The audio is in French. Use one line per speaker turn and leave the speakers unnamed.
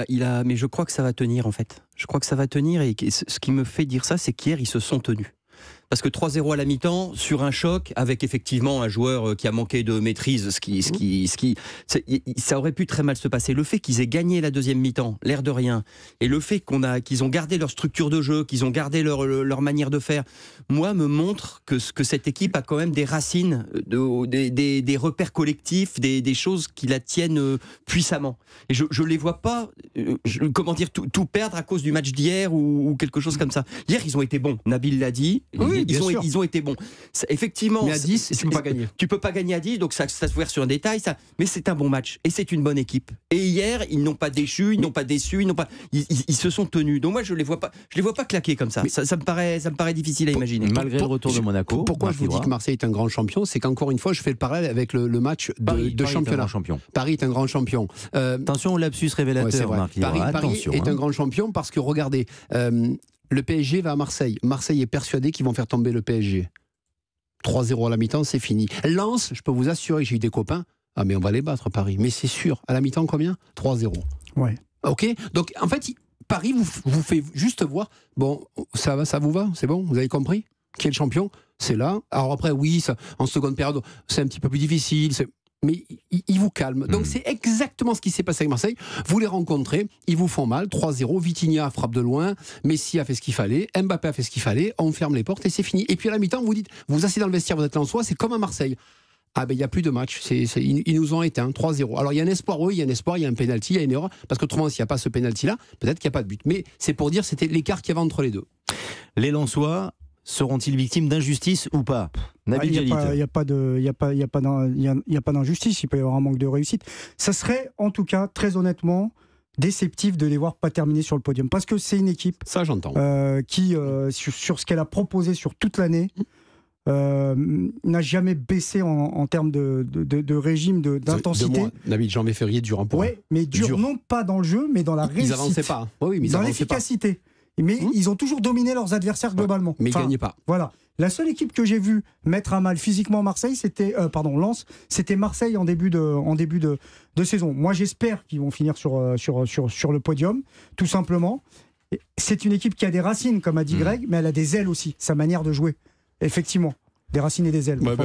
Euh, il a, mais je crois que ça va tenir en fait. Je crois que ça va tenir et ce qui me fait dire ça, c'est qu'hier ils se sont tenus parce que 3-0 à la mi-temps, sur un choc, avec effectivement un joueur euh, qui a manqué de maîtrise, ce qui, ce qui, mmh. ce qui, ça aurait pu très mal se passer. Le fait qu'ils aient gagné la deuxième mi-temps, l'air de rien, et le fait qu'on a, qu'ils ont gardé leur structure de jeu, qu'ils ont gardé leur, leur manière de faire, moi, me montre que, que cette équipe a quand même des racines, euh, de, des, des, repères collectifs, des, des, choses qui la tiennent euh, puissamment. Et je ne les vois pas, je, comment dire, tout, perdre à cause du match d'hier ou, ou, quelque chose comme ça. Hier, ils ont été bons. Nabil l'a dit. Oui ils, ont, ils, ont, été bons. Effectivement. Mais à 10, tu peux pas gagner. Tu peux pas gagner à 10, donc ça, ça se voit sur un détail. Ça, mais c'est un bon match et c'est une bonne équipe. Et hier, ils n'ont pas déchu, ils n'ont pas déçu, ils n'ont pas, ils, se sont tenus. Donc moi, je les vois pas, je les vois pas claquer comme ça. Ça, me paraît, ça me paraît
difficile à imaginer. Malgré le retour de Monaco. Pourquoi je vous dis que Marseille est un grand champion, c'est qu'encore une fois, je fais le parallèle avec le, match de, championnat. Paris est un grand champion. Euh, attention au lapsus révélateur. Ouais, Paris, Paris, est un hein. grand champion parce que regardez, euh, le PSG va à Marseille. Marseille est persuadé qu'ils vont faire tomber le PSG. 3-0 à la mi-temps, c'est fini. Lance, je peux vous assurer, j'ai eu des copains. Ah, mais on va les battre, Paris. Mais c'est sûr. À la mi-temps, combien 3-0. Ouais. OK Donc, en fait, Paris vous, vous fait juste voir bon, ça va, ça vous va C'est bon Vous avez compris Qui est le champion C'est là. Alors après, oui, en seconde période, c'est un petit peu plus difficile mais ils vous calment. Donc hmm. c'est exactement ce qui s'est passé avec Marseille. Vous les rencontrez, ils vous font mal. 3-0, Vitinha frappe de loin, Messi a fait ce qu'il fallait, Mbappé a fait ce qu'il fallait, on ferme les portes et c'est fini. Et puis à la mi-temps, vous dites, vous vous asseyez dans le vestiaire, vous êtes là c'est comme à Marseille. Ah ben il n'y a plus de match, ils, nous ont éteints, 3-0. Alors il y a un espoir, oui, il y a un espoir, il y a un penalty, il y a une erreur, parce autrement s'il n'y a pas ce penalty là, peut-être qu'il n'y a pas de but. Mais c'est pour dire c'était l'écart qu'il y avait entre les deux. Les Lensois seront-ils victimes d'injustice ou pas ah, Nabil Il n'y
a, pas d'injustice, il peut y avoir un manque de réussite. Ça serait, en tout cas, très honnêtement, déceptif de les voir pas terminer sur le podium. Parce que c'est une équipe Ça, j'entends euh, qui, euh, sur, ce qu'elle a proposé sur toute l'année, euh, n'a jamais baissé en, termes de, de, de régime, d'intensité.
De, de Jean-Méferrier, dur hein, un point. Oui,
mais dur, non pas dans le jeu, mais dans la réussite. Ils pas. oui, mais dans l'efficacité mais hmm ils ont toujours dominé leurs adversaires globalement. mais ils gagnaient pas. Voilà. La seule équipe que j'ai vue mettre à mal physiquement Marseille, c'était euh, pardon Lens, c'était Marseille en début de en début de, saison. Moi, j'espère qu'ils vont finir sur euh, sur euh, sur sur le podium, tout simplement. C'est une équipe qui a des racines, comme a dit hmm. Greg, mais elle a des ailes aussi. Sa manière de jouer, effectivement, des racines et des ailes. Bah